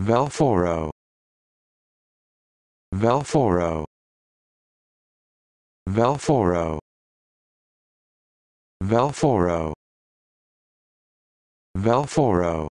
Velforo Velforo Velforo Velforo Velforo